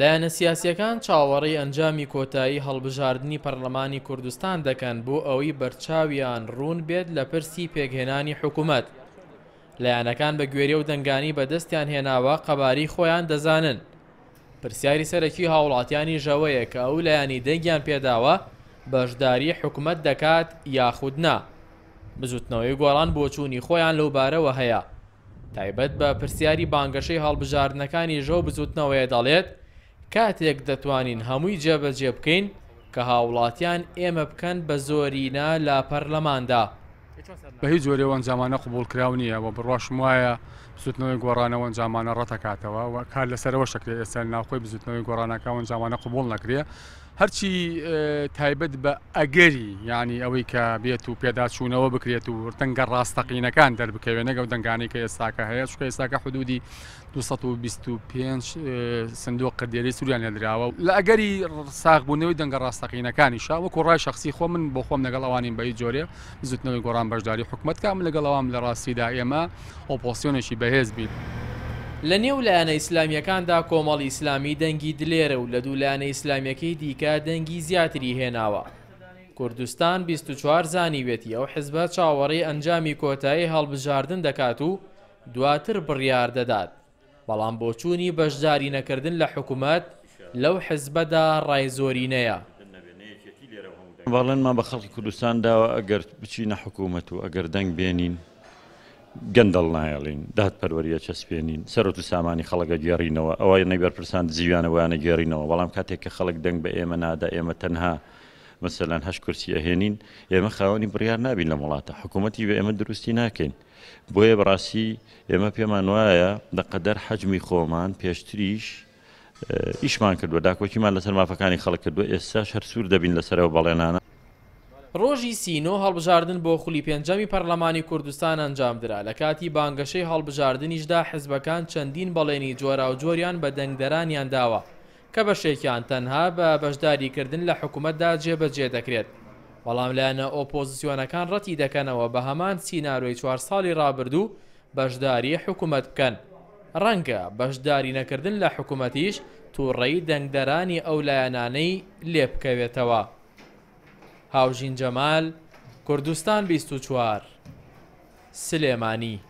لایەنە سیاسیەکان چاوەڕی ئەنجامی کۆتایی هەڵبژاردننی پەرلەمانی کوردستان دەکەن بۆ ئەوەی بەرچاویان ڕوون بێت لە پرسی پێکهێنانی حکوومەت. لایەنەکان بە گوێری و دەنگانی بەدەستیان هێناوە قەباری خۆیان دەزانن. پرسیاری سەرەکی هاوڵاتیانی ژەوەیە کە ئەو لایانی دەنگیان پێداوە بەشداری حکوومەت دەکات یاخودنا. بزوتنەوەی گۆڵان بۆچوونی خۆیان لەوبارەوە هەیە. تایبەت بە پرسیاری بانگەشەی هەڵبژاردنەکانی ژەو بزوتنەوەیە دەڵێت کاتێک دەتوانین هەمووی جێبەجێ بکەین کە هاوڵاتیان ئێمە بکەن بە زۆرینە لا پەرلەماندا. بە هیچ جۆرەوە ئەنجامانە قوبول کرااو نییە و بڕۆشم وایە بزوتنەوەی گۆڕانەوە ئەنجامانە ڕەتەکاتەوە و کار لەسەرەوە شکرێ ئێستا ناخۆی بزوتنەوەی گۆڕانەکە ئەنجامانە قوبول نەکرێ هەرچی تایبەت بە ئەگەری ینی ئەوەی کە بێت و پێداچوونەوە بکرێت و دەنگە ڕاستەقینەکان دەربکەوێت نەگەڵ دەنگانی کە ئێستاکە هەیە شوکە ئێستاکە حدودی 225 سندۆق قدێری سووریان لێدراوە لە ئەگەری ساغبوونەوەی دەنگە ڕاستەقینەکانی شاوەکو ڕای شخصی خۆ من بۆ خۆم لەگەڵ ئەوانین بەی جۆرێ زوتنەوەی گۆڕان بەشداری حکوومەت کام لەگەڵ ئەوام لە ڕاستیدا ئێمە ئۆپۆسیۆنێکی بەهێز بیت. لە نێو لایەنە ئیسلامیەکاندا کۆمەڵی ئیسلامی دەنگی دلێرە و لە دوو لایەنە ئیسلامیەکەی دیکە دەنگی زیاتری هێناوە. کوردستان 24 زانیوێتی ئەو حزبە چاوەڕی ئەنجامی کۆتایی هەڵبژاردن دەکات و دواتر بڕیار دەدات. بەڵام بۆچوونی بەشداری نەکردن لە حکوومەت لەو حزبەدا ڕایزۆرینەیە. باڵێنمان بە خەڵکی کوردستان داوە ئەگەر بچینە حکوومەت و ئەگەر دەنگ بێنین گەندەڵ نایڵین دادپەروەریە چەسپێنین سەرۆ و سامانی خەڵگە گێڕینەوە ئەوە نەیبەر پرسان زیوانەوەیانە گێڕینەوە بەڵام کاتێک کە خەڵک دەنگ بە ئێمە نادا ئێمە تەنها مەسەلاەن هەش کورسی ئەهێنین ئێمە خاوەنی بڕیار نابین لە وڵاتە حکوومەتتی بە ئێمە دروستی ناکەین بۆیە بڕاستی ئێمە پێمان وایە دەقەدەر حەجمی خۆمان پێشتریش ئیشمان کردووە داکۆکیمان لەسەر مافەکانی خەڵک کردووە ئێستا هەر سوور دەبین لەسەرەوە بەڵێنانە ڕۆژی سینۆ هەڵبژاردن بۆ خولی پێنجەمی پەرلەمانی کوردستان ئەنجامدرا لە کاتی بانگەشەی هەڵبژاردنیشدا حزبەکان چەندین بەڵێنی جۆرا و جۆریان بە دەنگدەرانیان داوە کە بەشێکیان تەنها بە بەشداریکردن لە حکوومەتدا جێبەجێ دەکرێت بەڵام لایەنە ئۆپۆزیسیۆنەکان ڕەتی دەکەنەوە بە هەمان سینناارۆی چوار ساڵی ڕابردوو بەشداری حکوومەت بکەن ڕەنگە بەشداری نەکردن لە حکوومەتیش تووڕێی دەنگدەرانی ئەو لایەنانەی لێ بکەوێتەوە. هاوژین جەمال کوردستان 24 سلێمانی